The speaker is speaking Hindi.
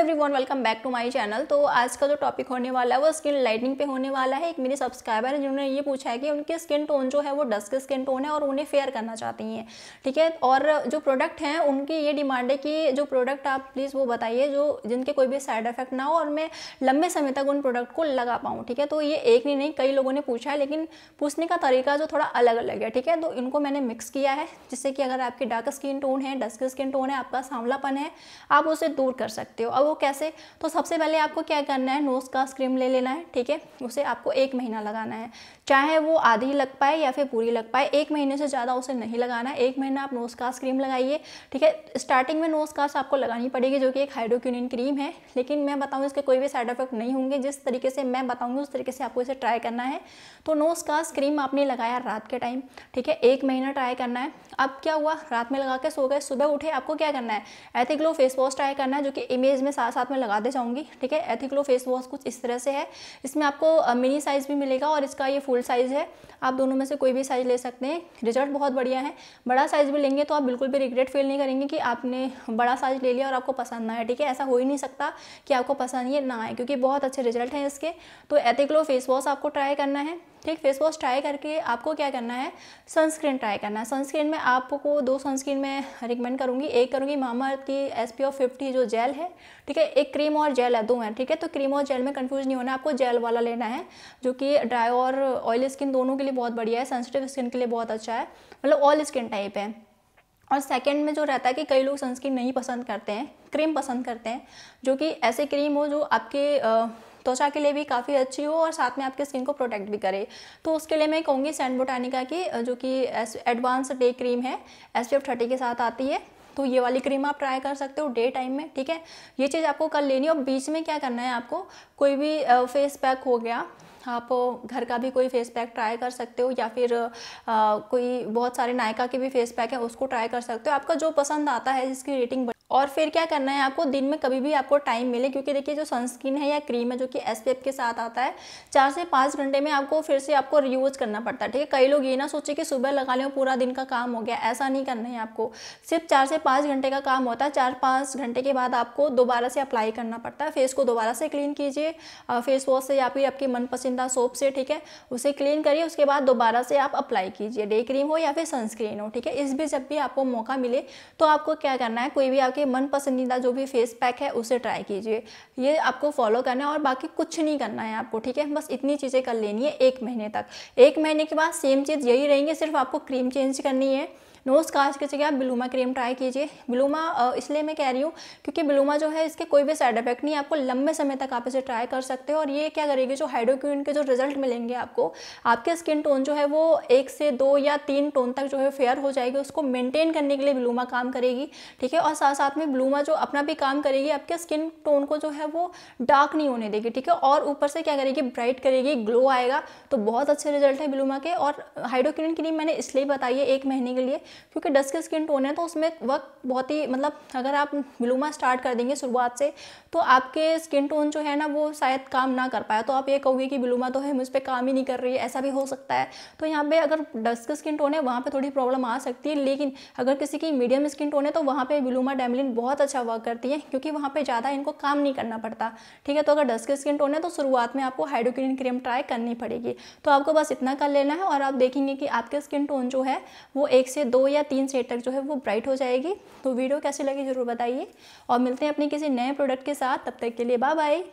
every everyone welcome back to my channel तो आज का जो टॉपिक होने वाला है वो स्किन लाइटनिंग पे होने वाला है एक मेरे सब्सक्राइबर है जिन्होंने ये पूछा है कि उनकी स्किन टोन जो है वो डस्क स्किन टोन है और उन्हें फेयर करना चाहती हैं ठीक है और जो प्रोडक्ट हैं उनकी ये डिमांड है कि जो प्रोडक्ट आप प्लीज़ वो बताइए जो जिनके कोई भी साइड इफेक्ट ना हो और मैं लंबे समय तक उन प्रोडक्ट को लगा पाऊँ ठीक है तो ये एक नहीं नहीं कई लोगों ने पूछा है लेकिन पूछने का तरीका जो थोड़ा अलग अलग है ठीक है तो इनको मैंने मिक्स किया है जिससे कि अगर आपकी डार्क स्किन टोन है डस्क स्किन टोन है आपका सांवलापन है आप उसे दूर कर सकते हो अब वो कैसे तो सबसे पहले आपको क्या करना है नोज़ का स्क्रीम ले लेना है ठीक है उसे आपको एक महीना लगाना है चाहे वो आधी लग पाए या फिर पूरी लग पाए एक महीने से ज़्यादा उसे नहीं लगाना है एक महीना आप नोज कास्ट क्रीम लगाइए ठीक है स्टार्टिंग में नोज कास्ट आपको लगानी पड़ेगी जो कि एक हाइड्रोक्यूनिन क्रीम है लेकिन मैं बताऊँ इसके कोई भी साइड इफेक्ट नहीं होंगे जिस तरीके से मैं बताऊँगी उस तरीके से आपको इसे ट्राई करना है तो नोज कास्ट क्रीम आपने लगाया रात के टाइम ठीक है एक महीना ट्राई करना है अब क्या हुआ रात में लगा के सो गए सुबह उठे आपको क्या करना है एथिक्लो फेस वॉश ट्राई करना है जो कि इमेज में साथ साथ में लगा दे जाऊँगी ठीक है एथिक्लो फेस वॉश कुछ इस तरह से है इसमें आपको मिनी साइज़ भी मिलेगा और इसका ये फूल फुल साइज़ है आप दोनों में से कोई भी साइज़ ले सकते हैं रिजल्ट बहुत बढ़िया है बड़ा साइज़ भी लेंगे तो आप बिल्कुल भी रिग्रेट फील नहीं करेंगे कि आपने बड़ा साइज़ ले लिया और आपको पसंद ना है ठीक है ऐसा हो ही नहीं सकता कि आपको पसंद ये ना आए क्योंकि बहुत अच्छे रिजल्ट हैं इसके तो एथिक्लो फेस वॉश आपको ट्राई करना है ठीक फेस वॉश ट्राई करके आपको क्या करना है सनस्क्रीन ट्राई करना है सनस्क्रीन में आपको दो सनस्क्रीन मैं रिकमेंड करूँगी एक करूँगी मामा अर्थ की एस पी ऑफ फिफ्टी जो जेल है ठीक है एक क्रीम और जेल है दो हैं ठीक है तो क्रीम और जेल में कन्फ्यूज नहीं होना आपको जेल वाला लेना है जो कि ड्राई और ऑयल स्किन दोनों के लिए बहुत बढ़िया है सेंसिटिव स्किन के लिए बहुत अच्छा है मतलब ऑल स्किन टाइप है और सेकेंड में जो रहता है कि कई लोग सनस्क्रीन नहीं पसंद करते हैं क्रीम पसंद करते हैं जो कि ऐसे क्रीम हो जो आपके त्वचा के लिए भी काफ़ी अच्छी हो और साथ में आपके स्किन को प्रोटेक्ट भी करे तो उसके लिए मैं कहूँगी सैंड बोटानिका की जो कि एडवांस डे क्रीम है एस थर्टी के साथ आती है तो ये वाली क्रीम आप ट्राई कर सकते हो डे टाइम में ठीक है ये चीज़ आपको कर लेनी और बीच में क्या करना है आपको कोई भी फेस पैक हो गया आप घर का भी कोई फेस पैक ट्राई कर सकते हो या फिर आ, कोई बहुत सारे नायका के भी फेस पैक है उसको ट्राई कर सकते हो आपका जो पसंद आता है जिसकी रेटिंग और फिर क्या करना है आपको दिन में कभी भी आपको टाइम मिले क्योंकि देखिए जो सनस्क्रीन है या क्रीम है जो कि एस के साथ आता है चार से पाँच घंटे में आपको फिर से आपको रियूज करना पड़ता है ठीक है कई लोग ये ना सोचे कि सुबह लगा लें पूरा दिन का काम हो गया ऐसा नहीं करना है आपको सिर्फ चार से पाँच घंटे का काम होता है चार पाँच घंटे के बाद आपको दोबारा से अप्लाई करना पड़ता है फेस को दोबारा से क्लीन कीजिए फेस वॉश से या फिर आपकी मनपसंदा सोप से ठीक है उसे क्लीन करिए उसके बाद दोबारा से आप अप्लाई कीजिए डे क्रीम हो या फिर सनस्क्रीन हो ठीक है इस भी जब भी आपको मौका मिले तो आपको क्या करना है कोई भी आप के मन पसंदीदा जो भी फेस पैक है उसे ट्राई कीजिए ये आपको फॉलो करना है और बाकी कुछ नहीं करना है आपको ठीक है बस इतनी चीज़ें कर लेनी है एक महीने तक एक महीने के बाद सेम चीज़ यही रहेंगे सिर्फ आपको क्रीम चेंज करनी है नो स्कार्च की जगह आप बिलूमा क्रीम ट्राई कीजिए बिलूमा इसलिए मैं कह रही हूँ क्योंकि बिलूमा जो है इसके कोई भी साइड इफेक्ट नहीं आपको लंबे समय तक आप इसे ट्राई कर सकते हो और ये क्या करेगी जो हाइड्रोक्यून के जो रिजल्ट मिलेंगे आपको आपके स्किन टोन जो है वो एक से दो या तीन टोन तक जो है फेयर हो जाएगी उसको मेनटेन करने के लिए ब्लूमा काम करेगी ठीक है और साथ साथ में ब्लूमा जो अपना भी काम करेगी आपके स्किन टोन को जो है वो डार्क नहीं होने देगी ठीक है और ऊपर से क्या करेगी ब्राइट करेगी ग्लो आएगा तो बहुत अच्छे रिजल्ट है ब्लूमा के और हाइड्रोक्यून क्रीम मैंने इसलिए बताई है एक महीने के लिए क्योंकि डस्क स्किन टोन है तो उसमें वक्त बहुत ही मतलब अगर आप ग्लूमा स्टार्ट कर देंगे शुरुआत से तो आपके स्किन टोन जो है ना वो शायद काम ना कर पाया तो आप ये कहोगे कि ग्लूमा तो है मुझ पर काम ही नहीं कर रही है ऐसा भी हो सकता है तो यहाँ पर अगर डस्क स्किन टोन है वहाँ पर थोड़ी प्रॉब्लम आ सकती है लेकिन अगर किसी की मीडियम स्किन टोन है तो वहाँ पर ग्लूमा डेमलिन बहुत अच्छा वर्क करती है क्योंकि वहाँ पर ज़्यादा इनको काम नहीं करना पड़ता ठीक है तो अगर डस्क स्किन टोन है तो शुरुआत में आपको हाइड्रोक्रीन क्रीम ट्राई करनी पड़ेगी तो आपको बस इतना कर लेना है और आप देखेंगे कि आपके स्किन टोन जो है वो एक से दो या तीन सेट तक जो है वो ब्राइट हो जाएगी तो वीडियो कैसी लगी ज़रूर बताइए और मिलते हैं अपने किसी नए प्रोडक्ट के साथ तब तक के लिए बाय बाय